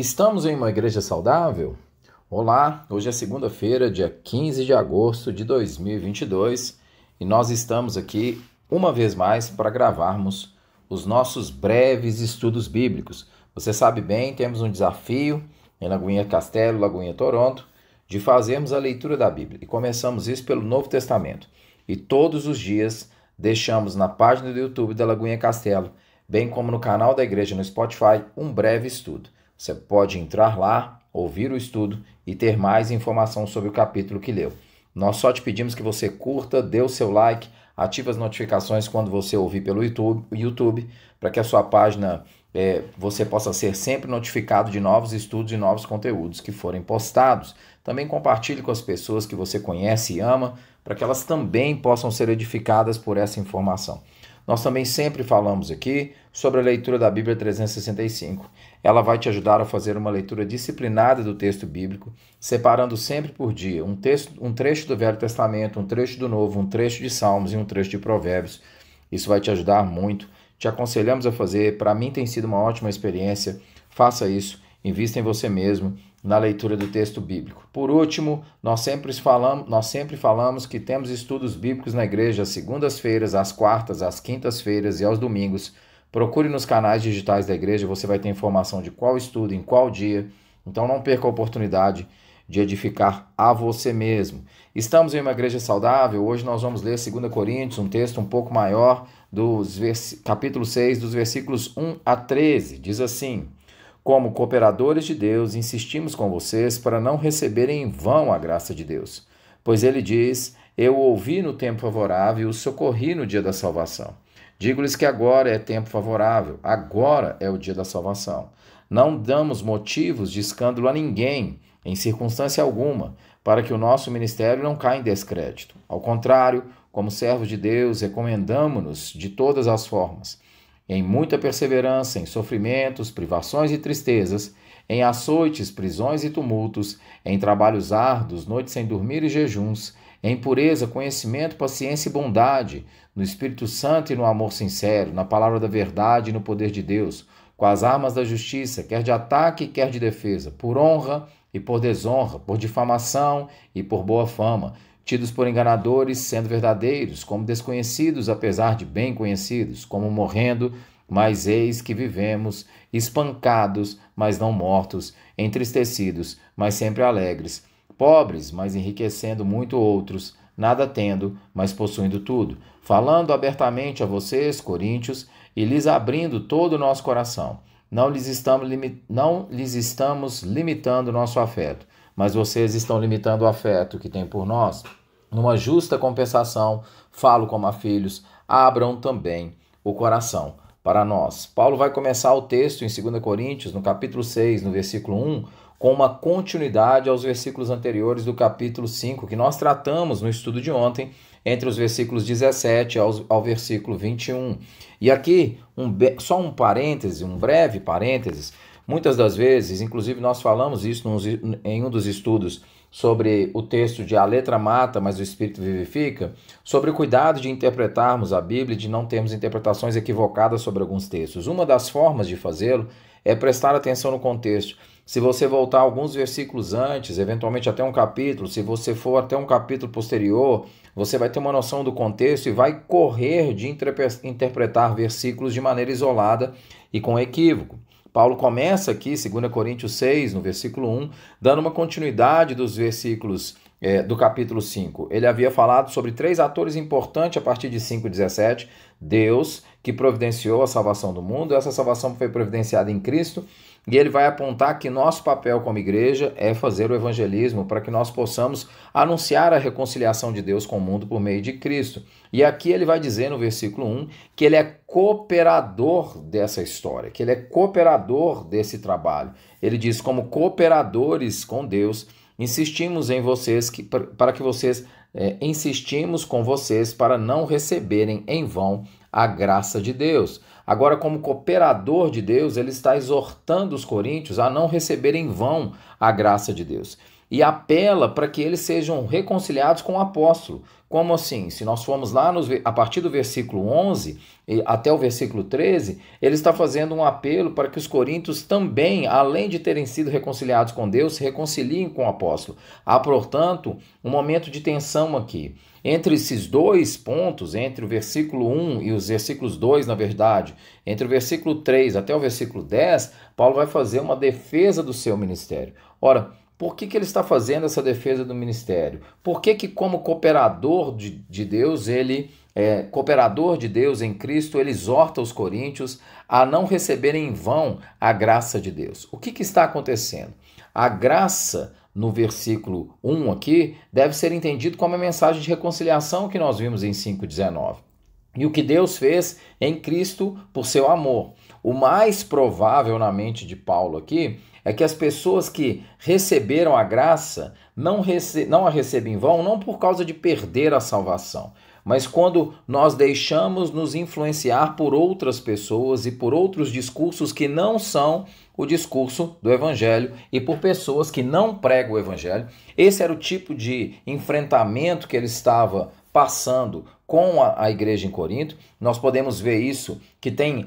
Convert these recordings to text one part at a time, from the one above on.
Estamos em uma igreja saudável? Olá, hoje é segunda-feira, dia 15 de agosto de 2022 e nós estamos aqui uma vez mais para gravarmos os nossos breves estudos bíblicos. Você sabe bem, temos um desafio em Lagoinha Castelo, Lagoinha Toronto, de fazermos a leitura da Bíblia e começamos isso pelo Novo Testamento e todos os dias deixamos na página do YouTube da Lagoinha Castelo, bem como no canal da igreja no Spotify, um breve estudo. Você pode entrar lá, ouvir o estudo e ter mais informação sobre o capítulo que leu. Nós só te pedimos que você curta, dê o seu like, ative as notificações quando você ouvir pelo YouTube, YouTube para que a sua página é, você possa ser sempre notificado de novos estudos e novos conteúdos que forem postados. Também compartilhe com as pessoas que você conhece e ama, para que elas também possam ser edificadas por essa informação. Nós também sempre falamos aqui sobre a leitura da Bíblia 365. Ela vai te ajudar a fazer uma leitura disciplinada do texto bíblico, separando sempre por dia um, texto, um trecho do Velho Testamento, um trecho do Novo, um trecho de Salmos e um trecho de Provérbios. Isso vai te ajudar muito. Te aconselhamos a fazer. Para mim tem sido uma ótima experiência. Faça isso. Invista em você mesmo na leitura do texto bíblico. Por último, nós sempre falamos, nós sempre falamos que temos estudos bíblicos na igreja às segundas-feiras, às quartas, às quintas-feiras e aos domingos. Procure nos canais digitais da igreja, você vai ter informação de qual estudo, em qual dia. Então não perca a oportunidade de edificar a você mesmo. Estamos em uma igreja saudável. Hoje nós vamos ler 2 Coríntios, um texto um pouco maior, dos vers... capítulo 6, dos versículos 1 a 13. Diz assim: como cooperadores de Deus, insistimos com vocês para não receberem em vão a graça de Deus, pois ele diz: Eu ouvi no tempo favorável, o socorri no dia da salvação. Digo-lhes que agora é tempo favorável, agora é o dia da salvação. Não damos motivos de escândalo a ninguém, em circunstância alguma, para que o nosso ministério não caia em descrédito. Ao contrário, como servos de Deus, recomendamo-nos de todas as formas em muita perseverança, em sofrimentos, privações e tristezas, em açoites, prisões e tumultos, em trabalhos árduos, noites sem dormir e jejuns, em pureza, conhecimento, paciência e bondade, no Espírito Santo e no amor sincero, na palavra da verdade e no poder de Deus, com as armas da justiça, quer de ataque, quer de defesa, por honra e por desonra, por difamação e por boa fama, tidos por enganadores, sendo verdadeiros, como desconhecidos, apesar de bem conhecidos, como morrendo, mas eis que vivemos, espancados, mas não mortos, entristecidos, mas sempre alegres, pobres, mas enriquecendo muito outros, nada tendo, mas possuindo tudo, falando abertamente a vocês, coríntios, e lhes abrindo todo o nosso coração. Não lhes, estamos não lhes estamos limitando nosso afeto, mas vocês estão limitando o afeto que têm por nós. Numa justa compensação, falo como a filhos, abram também o coração para nós. Paulo vai começar o texto em 2 Coríntios, no capítulo 6, no versículo 1, com uma continuidade aos versículos anteriores do capítulo 5, que nós tratamos no estudo de ontem, entre os versículos 17 ao, ao versículo 21. E aqui, um, só um parêntese, um breve parênteses, Muitas das vezes, inclusive nós falamos isso em um dos estudos sobre o texto de A Letra Mata, mas o Espírito Vivifica, sobre o cuidado de interpretarmos a Bíblia e de não termos interpretações equivocadas sobre alguns textos. Uma das formas de fazê-lo é prestar atenção no contexto. Se você voltar alguns versículos antes, eventualmente até um capítulo, se você for até um capítulo posterior, você vai ter uma noção do contexto e vai correr de interpretar versículos de maneira isolada e com equívoco. Paulo começa aqui, 2 Coríntios 6, no versículo 1, dando uma continuidade dos versículos é, do capítulo 5. Ele havia falado sobre três atores importantes a partir de 5,17. Deus, que providenciou a salvação do mundo, essa salvação foi providenciada em Cristo, e ele vai apontar que nosso papel como igreja é fazer o evangelismo para que nós possamos anunciar a reconciliação de Deus com o mundo por meio de Cristo. E aqui ele vai dizer no versículo 1 que ele é cooperador dessa história, que ele é cooperador desse trabalho. Ele diz: como cooperadores com Deus Insistimos em vocês que, para que vocês é, insistimos com vocês para não receberem em vão a graça de Deus. Agora, como cooperador de Deus, ele está exortando os coríntios a não receberem em vão a graça de Deus e apela para que eles sejam reconciliados com o apóstolo. Como assim? Se nós formos lá nos, a partir do versículo 11 até o versículo 13, ele está fazendo um apelo para que os coríntios também, além de terem sido reconciliados com Deus, se reconciliem com o apóstolo. Há, portanto, um momento de tensão aqui. Entre esses dois pontos, entre o versículo 1 e os versículos 2, na verdade, entre o versículo 3 até o versículo 10, Paulo vai fazer uma defesa do seu ministério. Ora, por que, que ele está fazendo essa defesa do ministério? Por que, que como cooperador de, de Deus, ele, é, cooperador de Deus em Cristo, ele exorta os coríntios a não receberem em vão a graça de Deus? O que, que está acontecendo? A graça no versículo 1 aqui deve ser entendido como a mensagem de reconciliação que nós vimos em 5,19 e o que Deus fez em Cristo por seu amor. O mais provável na mente de Paulo aqui é que as pessoas que receberam a graça não, rece não a recebem em vão, não por causa de perder a salvação, mas quando nós deixamos nos influenciar por outras pessoas e por outros discursos que não são o discurso do Evangelho e por pessoas que não pregam o Evangelho. Esse era o tipo de enfrentamento que ele estava passando com a, a, igreja em Corinto. Nós podemos ver isso, que tem,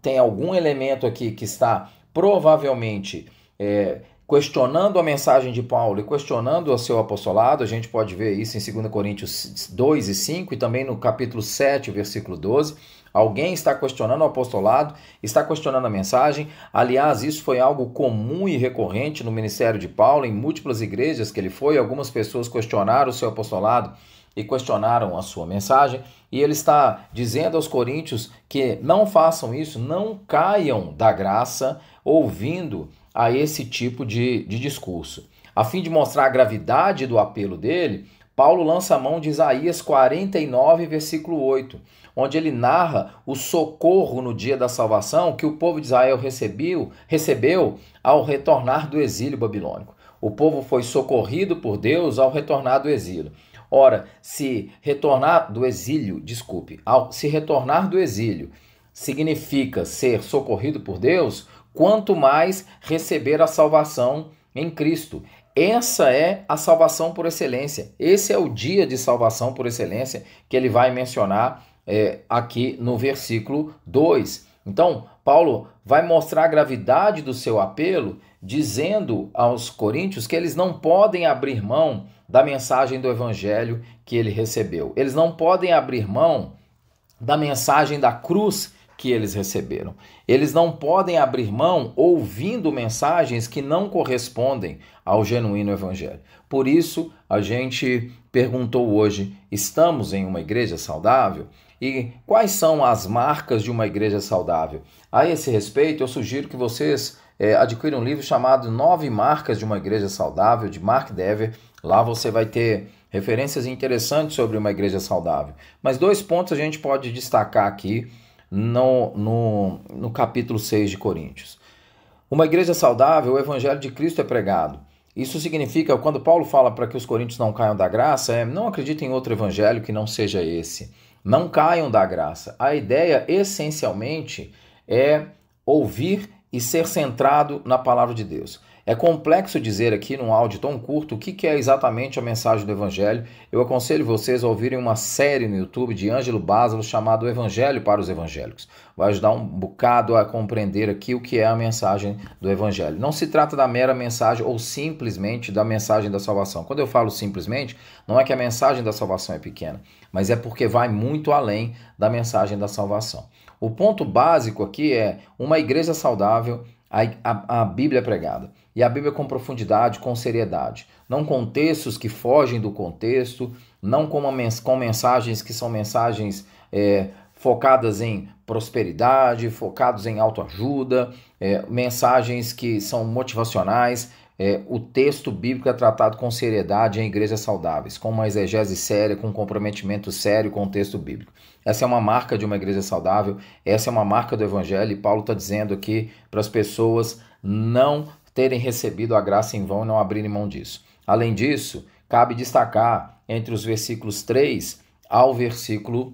tem algum elemento aqui que está provavelmente é, questionando a mensagem de Paulo e questionando o seu apostolado. A gente pode ver isso em 2 Coríntios 2 e 5 e também no capítulo 7, versículo 12. Alguém está questionando o apostolado, está questionando a mensagem. Aliás, isso foi algo comum e recorrente no ministério de Paulo, em múltiplas igrejas que ele foi. Algumas pessoas questionaram o seu apostolado e questionaram a sua mensagem, e ele está dizendo aos coríntios que não façam isso, não caiam da graça ouvindo a esse tipo de, de discurso. A fim de mostrar a gravidade do apelo dele, Paulo lança a mão de Isaías 49, versículo 8, onde ele narra o socorro no dia da salvação que o povo de Israel recebeu, recebeu ao retornar do exílio babilônico. O povo foi socorrido por Deus ao retornar do exílio. Ora, se retornar do exílio, desculpe, ao, se retornar do exílio significa ser socorrido por Deus, quanto mais receber a salvação em Cristo. Essa é a salvação por excelência. Esse é o dia de salvação por excelência que ele vai mencionar é, aqui no versículo 2. Então, Paulo vai mostrar a gravidade do seu apelo, dizendo aos coríntios que eles não podem abrir mão da mensagem do evangelho que ele recebeu. Eles não podem abrir mão da mensagem da cruz que eles receberam. Eles não podem abrir mão ouvindo mensagens que não correspondem ao genuíno evangelho. Por isso, a gente perguntou hoje: estamos em uma igreja saudável? E quais são as marcas de uma igreja saudável? A esse respeito, eu sugiro que vocês é, adquiram um livro chamado Nove Marcas de uma Igreja Saudável, de Mark Dever. Lá você vai ter referências interessantes sobre uma igreja saudável. Mas dois pontos a gente pode destacar aqui no, no, no capítulo 6 de Coríntios. Uma igreja saudável, o evangelho de Cristo é pregado. Isso significa, quando Paulo fala para que os coríntios não caiam da graça, é não acreditem em outro evangelho que não seja esse. Não caiam da graça. A ideia, essencialmente, é ouvir e ser centrado na palavra de Deus. É complexo dizer aqui num áudio tão curto o que é exatamente a mensagem do Evangelho. Eu aconselho vocês a ouvirem uma série no YouTube de Ângelo Basalo chamada Evangelho para os Evangélicos. Vai ajudar um bocado a compreender aqui o que é a mensagem do Evangelho. Não se trata da mera mensagem ou simplesmente da mensagem da salvação. Quando eu falo simplesmente, não é que a mensagem da salvação é pequena, mas é porque vai muito além da mensagem da salvação. O ponto básico aqui é uma igreja saudável a, a, a Bíblia é pregada. E a Bíblia é com profundidade, com seriedade. Não com textos que fogem do contexto, não com, com mensagens que são mensagens é, focadas em prosperidade, focados em autoajuda, é, mensagens que são motivacionais é, o texto bíblico é tratado com seriedade em igrejas saudáveis, com uma exegese séria, com um comprometimento sério com o texto bíblico. Essa é uma marca de uma igreja saudável, essa é uma marca do Evangelho, e Paulo está dizendo aqui para as pessoas não terem recebido a graça em vão e não abrirem mão disso. Além disso, cabe destacar entre os versículos 3 ao versículo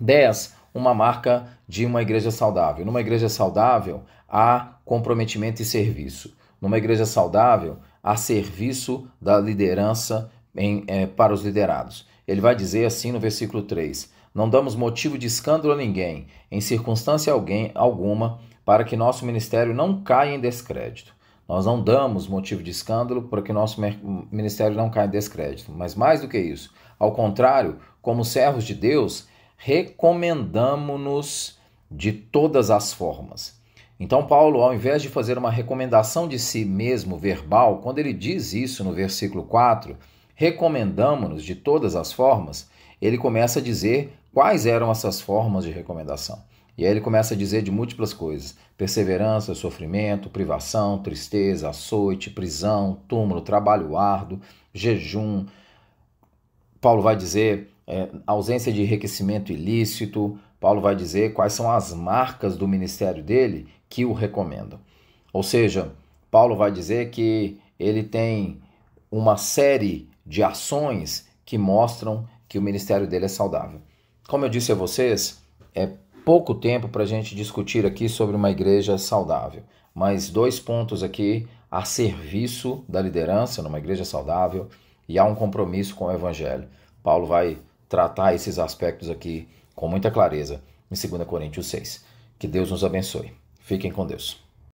10 uma marca de uma igreja saudável. Numa igreja saudável, há comprometimento e serviço numa igreja saudável a serviço da liderança em, é, para os liderados. Ele vai dizer assim no versículo 3: Não damos motivo de escândalo a ninguém, em circunstância alguém, alguma, para que nosso ministério não caia em descrédito. Nós não damos motivo de escândalo para que nosso ministério não caia em descrédito. Mas mais do que isso, ao contrário, como servos de Deus, recomendamos-nos de todas as formas então, Paulo, ao invés de fazer uma recomendação de si mesmo verbal, quando ele diz isso no versículo 4, recomendamos-nos de todas as formas, ele começa a dizer quais eram essas formas de recomendação. E aí ele começa a dizer de múltiplas coisas: perseverança, sofrimento, privação, tristeza, açoite, prisão, túmulo, trabalho árduo, jejum. Paulo vai dizer é, ausência de enriquecimento ilícito. Paulo vai dizer quais são as marcas do ministério dele que o recomendam. Ou seja, Paulo vai dizer que ele tem uma série de ações que mostram que o ministério dele é saudável. Como eu disse a vocês, é pouco tempo para a gente discutir aqui sobre uma igreja saudável, mas dois pontos aqui a serviço da liderança numa igreja saudável e há um compromisso com o evangelho. Paulo vai tratar esses aspectos aqui com muita clareza em 2 Coríntios 6. Que Deus nos abençoe. Fiquem com Deus.